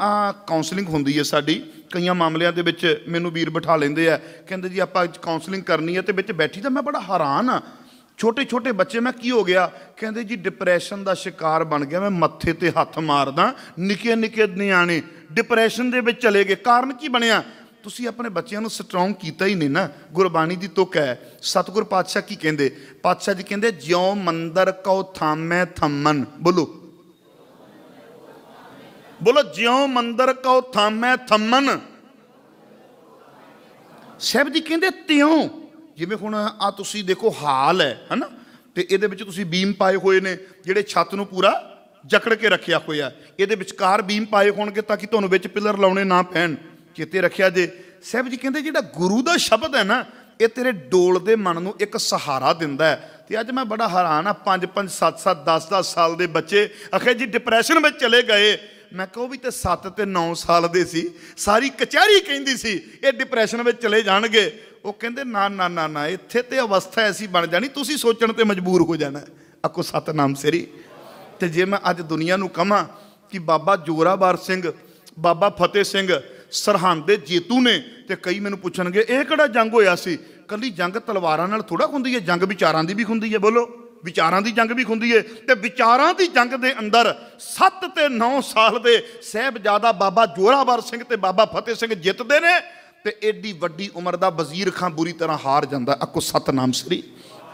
ਆ ਕਾਉਂਸਲਿੰਗ ਹੁੰਦੀ ਹੈ ਸਾਡੀ ਕਈਆਂ ਮਾਮਲਿਆਂ ਦੇ ਵਿੱਚ ਮੈਨੂੰ ਵੀਰ ਬਿਠਾ ਲੈਂਦੇ ਆ ਕਹਿੰਦੇ ਜੀ ਆਪਾਂ ਕਾਉਂਸਲਿੰਗ ਕਰਨੀ ਹੈ ਤੇ ਵਿੱਚ ਬੈਠੀ ਤਾਂ ਮੈਂ ਬੜਾ ਹੈਰਾਨ ਆ ਛੋਟੇ ਛੋਟੇ ਬੱਚੇ ਮੈਂ ਕੀ ਹੋ ਗਿਆ ਕਹਿੰਦੇ ਜੀ ਡਿਪਰੈਸ਼ਨ ਦਾ ਸ਼ਿਕਾਰ ਬਣ ਗਿਆ ਮੈਂ ਮੱਥੇ ਤੇ ਹੱਥ ਮਾਰਦਾ ਨਿੱਕੇ ਨਿੱਕੇ ਨਿਆਣੇ ਡਿਪਰੈਸ਼ਨ ਦੇ ਵਿੱਚ ਚਲੇ ਗਏ ਕਾਰਨ ਕੀ ਬਣਿਆ ਤੁਸੀਂ ਆਪਣੇ ਬੱਚਿਆਂ ਨੂੰ ਸਟਰੋਂਗ ਕੀਤਾ ਹੀ ਨਹੀਂ ਨਾ ਗੁਰਬਾਣੀ ਦੀ ਤੁਕ ਹੈ ਸਤਗੁਰ ਪਾਤਸ਼ਾਹ ਕੀ ਕਹਿੰਦੇ ਪਾਤਸ਼ਾਹ ਜੀ ਕਹਿੰਦੇ ਜਿਉ ਮੰਦਰ ਕਉ ਥਾਮੈ ਥੰਮਨ ਬੋਲੋ ਬੋਲੋ ਜਿਉ ਮੰਦਰ ਕਉ ਥਾਮੈ ਥੰਮਨ ਸਹਿਬ ਜੀ ਕਹਿੰਦੇ ਤਿਉ ਜਿਵੇਂ ਹੁਣ ਆ ਤੁਸੀਂ ਦੇਖੋ ਹਾਲ ਹੈ ਹਨਾ ਤੇ ਇਹਦੇ ਵਿੱਚ ਤੁਸੀਂ ਬੀਮ ਪਾਏ ਹੋਏ ਨੇ ਜਿਹੜੇ ਛੱਤ ਨੂੰ ਪੂਰਾ ਜਕੜ ਕੇ ਰੱਖਿਆ ਹੋਇਆ ਇਹਦੇ ਵਿਚਕਾਰ ਬੀਮ ਪਾਏ ਹੋਣਗੇ ਤਾਂ ਕਿ ਤੁਹਾਨੂੰ ਵਿੱਚ ਪਿਲਰ ਲਾਉਣੇ ਨਾ ਪੈਣ ਚੇਤੇ ਰੱਖਿਆ ਜੇ ਸਹਿਬ ਜੀ ਕਹਿੰਦੇ ਜਿਹੜਾ ਗੁਰੂ ਦਾ ਸ਼ਬਦ ਹੈ ਨਾ ਇਹ ਤੇਰੇ ਡੋਲਦੇ ਮਨ ਨੂੰ ਇੱਕ ਸਹਾਰਾ ਦਿੰਦਾ ਹੈ ਤੇ ਅੱਜ ਮੈਂ ਬੜਾ ਹੈਰਾਨ ਆ 5 5 7 7 10 10 ਸਾਲ ਦੇ ਬੱਚੇ ਅਖੇ ਜੀ ਡਿਪਰੈਸ਼ਨ ਵਿੱਚ ਚਲੇ ਗਏ ਮੈਂ ਕਿਹਾ ਉਹ ਵੀ ਤੇ 7 ਤੇ 9 ਸਾਲ ਦੇ ਸੀ ਸਾਰੀ ਕਚਹਿਰੀ ਕਹਿੰਦੀ ਸੀ ਇਹ ਡਿਪਰੈਸ਼ਨ ਵਿੱਚ ਚਲੇ ਜਾਣਗੇ ਉਹ ਕਹਿੰਦੇ ਨਾ ਨਾ ਨਾ ਨਾ ਇੱਥੇ ਤੇ ਅਵਸਥਾ ਐਸੀ ਬਣ ਜਾਣੀ ਤੁਸੀਂ ਸੋਚਣ ਤੇ ਮਜਬੂਰ ਹੋ ਜਾਣਾ ਅਕੋ ਸਤਨਾਮ ਸੇਰੀ ਤੇ ਜੇ ਮੈਂ ਅੱਜ ਦੁਨੀਆ ਨੂੰ ਕਹਾਂ ਕਿ ਬਾਬਾ ਜੋਰਾਵਰ ਸਿੰਘ ਬਾਬਾ ਫਤਿਹ ਸਿੰਘ ਸਰਹੰਦ ਦੇ ਜੇਤੂ ਨੇ ਤੇ ਕਈ ਮੈਨੂੰ ਪੁੱਛਣਗੇ ਇਹ ਕਿਹੜਾ ਜੰਗ ਹੋਇਆ ਸੀ ਕੱਲੀ ਜੰਗ ਤਲਵਾਰਾਂ ਨਾਲ ਥੋੜਾ ਹੁੰਦੀ ਹੈ ਜੰਗ ਵਿਚਾਰਾਂ ਦੀ ਵੀ ਹੁੰਦੀ ਹੈ ਬੋਲੋ ਵਿਚਾਰਾਂ ਦੀ ਜੰਗ ਵੀ ਖੁੰਦੀ ਏ ਤੇ ਵਿਚਾਰਾਂ ਦੀ ਜੰਗ ਦੇ ਅੰਦਰ 7 ਤੇ 9 ਸਾਲ ਦੇ ਸਹਿਬਜ਼ਾਦਾ ਬਾਬਾ ਜੋਰਾਵਰ ਸਿੰਘ ਤੇ ਬਾਬਾ ਫਤਿਹ ਸਿੰਘ ਜਿੱਤਦੇ ਨੇ ਤੇ ਐਡੀ ਵੱਡੀ ਉਮਰ ਦਾ ਵਜ਼ੀਰ ਖਾਂ ਬੁਰੀ ਤਰ੍ਹਾਂ ਹਾਰ ਜਾਂਦਾ ਅਕੋ ਸਤਨਾਮ ਸ੍ਰੀ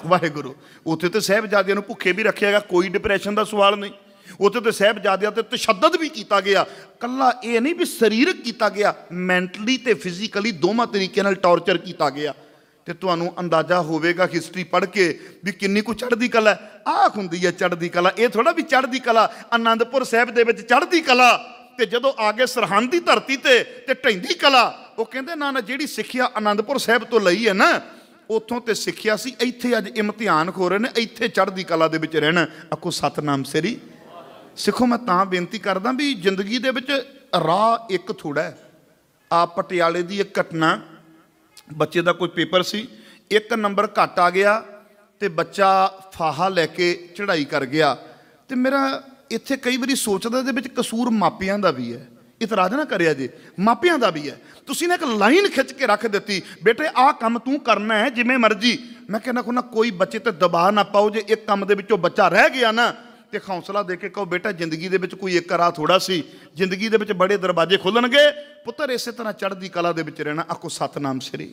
ਵਾਹਿਗੁਰੂ ਉੱਥੇ ਤੇ ਸਹਿਬਜ਼ਾਦਿਆਂ ਨੂੰ ਭੁੱਖੇ ਵੀ ਰੱਖਿਆਗਾ ਕੋਈ ਡਿਪਰੈਸ਼ਨ ਦਾ ਸਵਾਲ ਨਹੀਂ ਉੱਥੇ ਤੇ ਸਹਿਬਜ਼ਾਦਿਆਂ ਤੇ ਤਸ਼ੱਦਦ ਵੀ ਕੀਤਾ ਗਿਆ ਕੱਲਾ ਇਹ ਨਹੀਂ ਵੀ ਸਰੀਰਕ ਕੀਤਾ ਗਿਆ ਮੈਂਟਲੀ ਤੇ ਫਿਜ਼ੀਕਲੀ ਦੋਵਾਂ ਤਰੀਕੇ ਨਾਲ ਟੌਰਚਰ ਕੀਤਾ ਗਿਆ ਤੇ ਤੁਹਾਨੂੰ ਅੰਦਾਜ਼ਾ ਹੋਵੇਗਾ ਹਿਸਟਰੀ ਪੜ੍ਹ ਕੇ ਵੀ ਕਿੰਨੀ ਕੁ ਚੜ੍ਹਦੀ ਕਲਾ ਆਖ ਹੁੰਦੀ ਹੈ ਚੜ੍ਹਦੀ ਕਲਾ ਇਹ ਥੋੜਾ ਵੀ ਚੜ੍ਹਦੀ ਕਲਾ ਆਨੰਦਪੁਰ ਸਾਹਿਬ ਦੇ ਵਿੱਚ ਚੜ੍ਹਦੀ ਕਲਾ ਤੇ ਜਦੋਂ ਆ ਸਰਹੰਦ ਦੀ ਧਰਤੀ ਤੇ ਤੇ ਢੈਂਦੀ ਕਲਾ ਉਹ ਕਹਿੰਦੇ ਨਾ ਨਾ ਜਿਹੜੀ ਸਿੱਖਿਆ ਆਨੰਦਪੁਰ ਸਾਹਿਬ ਤੋਂ ਲਈ ਹੈ ਨਾ ਉਥੋਂ ਤੇ ਸਿੱਖਿਆ ਸੀ ਇੱਥੇ ਅੱਜ ਇਮਤਿਹਾਨ ਹੋ ਰਹੇ ਨੇ ਇੱਥੇ ਚੜ੍ਹਦੀ ਕਲਾ ਦੇ ਵਿੱਚ ਰਹਿਣਾ ਅਕੋ ਸਤਨਾਮ ਸ੍ਰੀ ਸਿੱਖੋ ਮੈਂ ਤਾਂ ਬੇਨਤੀ ਕਰਦਾ ਵੀ ਜ਼ਿੰਦਗੀ ਦੇ ਵਿੱਚ ਰਾਹ ਇੱਕ ਥੋੜਾ ਆ ਪਟਿਆਲੇ ਦੀ ਇੱਕ ਘਟਨਾ ਬੱਚੇ ਦਾ ਕੋਈ ਪੇਪਰ ਸੀ ਇੱਕ ਨੰਬਰ ਘੱਟ ਆ ਗਿਆ ਤੇ ਬੱਚਾ ਫਾਹਾ ਲੈ ਕੇ ਚੜ੍ਹਾਈ ਕਰ ਗਿਆ ਤੇ ਮੇਰਾ ਇੱਥੇ ਕਈ ਵਾਰੀ ਸੋਚਦਾ ਦੇ ਵਿੱਚ ਕਸੂਰ ਮਾਪਿਆਂ ਦਾ ਵੀ ਹੈ ਇਤਰਾਜ਼ ਨਾ ਕਰਿਆ ਜੇ ਮਾਪਿਆਂ ਦਾ ਵੀ ਹੈ ਤੁਸੀਂ ਨੇ ਇੱਕ ਲਾਈਨ ਖਿੱਚ ਕੇ ਰੱਖ ਦਿੱਤੀ ਬੇਟੇ ਆਹ ਕੰਮ ਤੂੰ ਕਰਨਾ ਹੈ ਜਿਵੇਂ ਮਰਜ਼ੀ ਮੈਂ ਕਹਿੰਦਾ ਕੋਈ ਬੱਚੇ ਤੇ ਦਬਾਅ ਨਾ ਪਾਓ ਜੇ ਇੱਕ ਕੰਮ ਦੇ ਵਿੱਚੋਂ ਬੱਚਾ ਰਹਿ ਗਿਆ ਨਾ ਤੇ ਹੌਸਲਾ ਦੇ ਕੇ ਕਹੋ ਬੇਟਾ ਜ਼ਿੰਦਗੀ ਦੇ ਵਿੱਚ ਕੋਈ ਇੱਕ ਰਾਹ ਥੋੜਾ ਸੀ ਜ਼ਿੰਦਗੀ ਦੇ ਵਿੱਚ ਬੜੇ ਦਰਵਾਜ਼ੇ ਖੁੱਲਣਗੇ ਪੁੱਤਰ ਇਸੇ ਤਰ੍ਹਾਂ ਚੜ੍ਹਦੀ ਕਲਾ ਦੇ ਵਿੱਚ ਰਹਿਣਾ ਆਖੋ ਸਤਨਾਮ ਸ੍ਰੀ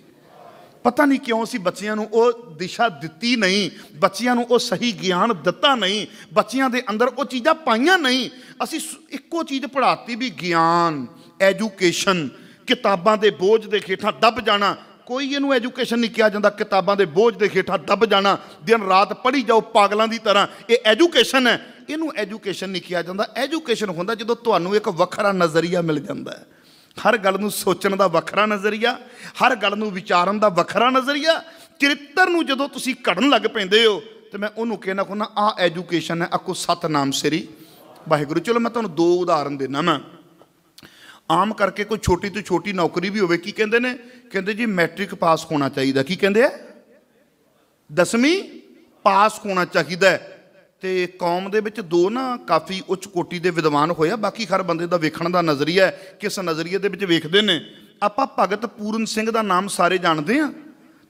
ਪਤਾ ਨਹੀਂ ਕਿਉਂ ਅਸੀਂ ਬੱਚਿਆਂ ਨੂੰ ਉਹ ਦਿਸ਼ਾ ਦਿੱਤੀ ਨਹੀਂ ਬੱਚਿਆਂ ਨੂੰ ਉਹ ਸਹੀ ਗਿਆਨ ਦਿੱਤਾ ਨਹੀਂ ਬੱਚਿਆਂ ਦੇ ਅੰਦਰ ਉਹ ਚੀਜ਼ਾਂ ਪਾਈਆਂ ਨਹੀਂ ਅਸੀਂ ਇੱਕੋ ਚੀਜ਼ ਪੜਾਤੀ ਵੀ ਗਿਆਨ ਐਜੂਕੇਸ਼ਨ ਕਿਤਾਬਾਂ ਦੇ ਬੋਝ ਦੇ ਖੇਠਾਂ ਦੱਬ ਜਾਣਾ ਕੋਈ ਇਹਨੂੰ ਐਜੂਕੇਸ਼ਨ ਨਹੀਂ ਕਿਹਾ ਜਾਂਦਾ ਕਿਤਾਬਾਂ ਦੇ ਬੋਝ ਦੇ ਹੇਠਾਂ ਦੱਬ ਜਾਣਾ ਦਿਨ ਰਾਤ ਪੜ੍ਹੀ ਜਾਓ ਪਾਗਲਾਂ ਦੀ ਤਰ੍ਹਾਂ ਇਹ ਐਜੂਕੇਸ਼ਨ ਹੈ ਇਹਨੂੰ ਐਜੂਕੇਸ਼ਨ ਨਹੀਂ ਕਿਹਾ ਜਾਂਦਾ ਐਜੂਕੇਸ਼ਨ ਹੁੰਦਾ ਜਦੋਂ ਤੁਹਾਨੂੰ ਇੱਕ ਵੱਖਰਾ ਨਜ਼ਰੀਆ ਮਿਲ ਜਾਂਦਾ ਹੈ ਹਰ ਗੱਲ ਨੂੰ ਸੋਚਣ ਦਾ ਵੱਖਰਾ ਨਜ਼ਰੀਆ ਹਰ ਗੱਲ ਨੂੰ ਵਿਚਾਰਨ ਦਾ ਵੱਖਰਾ ਨਜ਼ਰੀਆ ਚਰਿੱਤਰ ਨੂੰ ਜਦੋਂ ਤੁਸੀਂ ਘੜਨ ਲੱਗ ਪੈਂਦੇ ਹੋ ਤੇ ਮੈਂ ਉਹਨੂੰ ਕਹਿਣਾ ਕੋਨਾ ਆ ਐਜੂਕੇਸ਼ਨ ਹੈ ਅਕੋ ਸਤਨਾਮ ਸ੍ਰੀ ਵਾਹਿਗੁਰੂ ਚਲੋ ਮੈਂ ਤੁਹਾਨੂੰ ਦੋ ਉਦਾਹਰਨ ਦੇਣਾ ਮੈਂ ਆਮ ਕਰਕੇ ਕੋਈ ਛੋਟੀ ਤੋਂ ਛੋਟੀ ਨੌਕਰੀ ਵੀ ਹੋਵੇ ਕੀ ਕਹਿੰਦੇ ਨੇ ਕਹਿੰਦੇ ਜੀ ਮੈਟ੍ਰਿਕ ਪਾਸ ਹੋਣਾ ਚਾਹੀਦਾ ਕੀ ਕਹਿੰਦੇ ਆ ਦਸਵੀਂ ਪਾਸ ਹੋਣਾ ਚਾਹੀਦਾ ਤੇ ਕੌਮ ਦੇ ਵਿੱਚ ਦੋ ਨਾ ਕਾਫੀ ਉੱਚ ਕੋਟੀ ਦੇ ਵਿਦਵਾਨ ਹੋਇਆ ਬਾਕੀ ਹਰ ਬੰਦੇ ਦਾ ਵੇਖਣ ਦਾ ਨਜ਼ਰੀਆ ਕਿਸ ਨਜ਼ਰੀਏ ਦੇ ਵਿੱਚ ਵੇਖਦੇ ਨੇ ਆਪਾਂ ਭਗਤ ਪੂਰਨ ਸਿੰਘ ਦਾ ਨਾਮ ਸਾਰੇ ਜਾਣਦੇ ਆ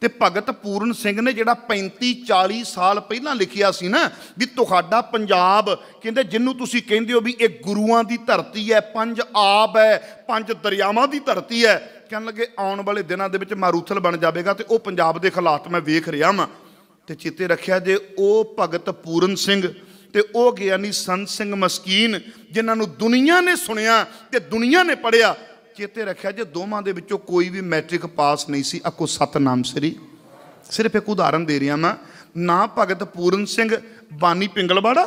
ਤੇ ਭਗਤ ਪੂਰਨ ਸਿੰਘ ਨੇ ਜਿਹੜਾ 35 40 ਸਾਲ ਪਹਿਲਾਂ ਲਿਖਿਆ ਸੀ ਨਾ ਵੀ ਤੁਹਾਡਾ ਪੰਜਾਬ ਕਹਿੰਦੇ ਜਿੰਨੂੰ ਤੁਸੀਂ ਕਹਿੰਦੇ ਹੋ ਵੀ ਇਹ ਗੁਰੂਆਂ ਦੀ ਧਰਤੀ ਹੈ ਪੰਜ ਆਬ ਹੈ ਪੰਜ ਦਰਿਆਵਾਂ ਦੀ ਧਰਤੀ ਹੈ ਕਹਿਣ ਲੱਗੇ ਆਉਣ ਵਾਲੇ ਦਿਨਾਂ ਦੇ ਵਿੱਚ ਮਾਰੂਥਲ ਬਣ ਜਾਵੇਗਾ ਤੇ ਉਹ ਪੰਜਾਬ ਦੇ ਹਾਲਾਤ ਮੈਂ ਵੇਖ ਰਿਹਾ ਮਾਂ ਤੇ ਚਿੱਤੇ ਰੱਖਿਆ ਜੇ ਉਹ ਭਗਤ ਪੂਰਨ ਸਿੰਘ ਤੇ ਉਹ ਗਿਆਨੀ ਸੰਤ ਸਿੰਘ ਮਸਕੀਨ ਜਿਨ੍ਹਾਂ ਨੂੰ ਦੁਨੀਆ ਨੇ ਸੁਣਿਆ ਤੇ ਦੁਨੀਆ ਨੇ ਪੜਿਆ ਚੇਤੇ ਰੱਖਿਆ ਜੇ ਦੋਵਾਂ ਦੇ ਵਿੱਚੋਂ ਕੋਈ ਵੀ ਮੈਟ੍ਰਿਕ ਪਾਸ ਨਹੀਂ ਸੀ ਅਕੋ ਸਤਨਾਮ ਸ੍ਰੀ ਸਿਰਫ ਇੱਕ ਉਦਾਹਰਨ ਦੇ ਰਿਹਾ ਮੈਂ ਨਾ ਭਗਤ ਪੂਰਨ ਸਿੰਘ ਬਾਨੀ ਪਿੰਗਲਵਾੜਾ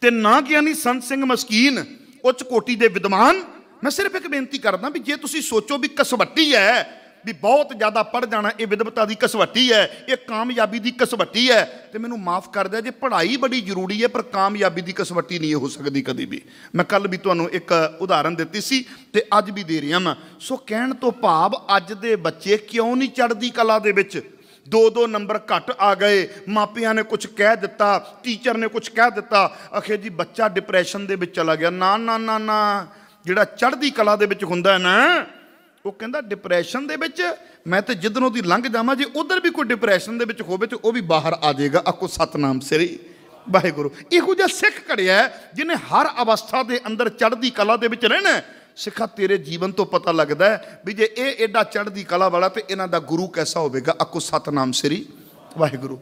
ਤੇ ਨਾ ਗਿਆਨੀ ਸੰਤ ਸਿੰਘ ਮਸਕੀਨ ਉੱਚ ਕੋਟੀ ਦੇ ਵਿਦਵਾਨ ਮੈਂ ਸਿਰਫ ਇੱਕ ਬੇਨਤੀ ਕਰਦਾ ਵੀ ਜੇ ਤੁਸੀਂ ਸੋਚੋ ਵੀ ਕਸਵੱਟੀ ਹੈ ਵੀ ਬਹੁਤ ਜ਼ਿਆਦਾ ਪੜ ਜਾਣਾ ਇਹ ਵਿਦਵਤਾ ਦੀ ਕਸਵੱਟੀ ਹੈ ਇਹ ਕਾਮਯਾਬੀ ਦੀ ਕਸਵੱਟੀ ਹੈ ਤੇ ਮੈਨੂੰ ਮਾਫ ਕਰ ਦਿਆ ਜੇ ਪੜ੍ਹਾਈ ਬੜੀ ਜ਼ਰੂਰੀ ਹੈ ਪਰ ਕਾਮਯਾਬੀ ਦੀ ਕਸਵੱਟੀ ਨਹੀਂ ਹੋ ਸਕਦੀ ਕਦੀ ਵੀ ਮੈਂ ਕੱਲ ਵੀ ਤੁਹਾਨੂੰ ਇੱਕ ਉਦਾਹਰਨ ਦਿੱਤੀ ਸੀ ਤੇ ਅੱਜ ਵੀ ਦੇ ਰਿਹਾ ਮੈਂ ਸੋ ਕਹਿਣ ਤੋਂ ਭਾਵ ਅੱਜ ਦੇ ਬੱਚੇ ਕਿਉਂ ਨਹੀਂ ਚੜ੍ਹਦੀ ਕਲਾ ਦੇ ਵਿੱਚ ਦੋ ਦੋ ਨੰਬਰ ਘੱਟ ਆ ਗਏ ਮਾਪਿਆਂ ਨੇ ਕੁਝ ਕਹਿ ਦਿੱਤਾ ਟੀਚਰ ਨੇ ਕੁਝ ਕਹਿ ਦਿੱਤਾ ਅਖੇ ਜੀ ਬੱਚਾ ਡਿਪਰੈਸ਼ਨ ਦੇ ਵਿੱਚ ਚਲਾ ਗਿਆ ਨਾ ਨਾ ਨਾ ਨਾ ਜਿਹੜਾ ਚੜ੍ਹਦੀ ਕਲਾ ਦੇ ਵਿੱਚ ਹੁੰਦਾ ਹੈ ਨਾ ਉਹ ਕਹਿੰਦਾ ਡਿਪਰੈਸ਼ਨ ਦੇ ਵਿੱਚ ਮੈਂ ਤੇ ਜਿੱਦਨੋਂ ਦੀ ਲੰਘ ਜਾਵਾਂ ਜੇ ਉਧਰ ਵੀ ਕੋਈ ਡਿਪਰੈਸ਼ਨ ਦੇ ਵਿੱਚ ਹੋਵੇ ਤੇ ਉਹ ਵੀ ਬਾਹਰ ਆ ਜਾਏਗਾ ਆਕੋ ਸਤਨਾਮ ਸ੍ਰੀ ਵਾਹਿਗੁਰੂ ਇਹੋ ਜਿਹਾ ਸਿੱਖ ਘੜਿਆ ਜਿਨੇ ਹਰ ਅਵਸਥਾ ਦੇ ਅੰਦਰ ਚੜ੍ਹਦੀ ਕਲਾ ਦੇ ਵਿੱਚ ਰਹਿਣਾ ਸਿੱਖਾ ਤੇਰੇ ਜੀਵਨ ਤੋਂ ਪਤਾ ਲੱਗਦਾ ਵੀ ਜੇ ਇਹ ਐਡਾ ਚੜ੍ਹਦੀ ਕਲਾ ਵਾਲਾ ਤੇ ਇਹਨਾਂ ਦਾ ਗੁਰੂ ਕੈਸਾ ਹੋਵੇਗਾ ਆਕੋ ਸਤਨਾਮ ਸ੍ਰੀ ਵਾਹਿਗੁਰੂ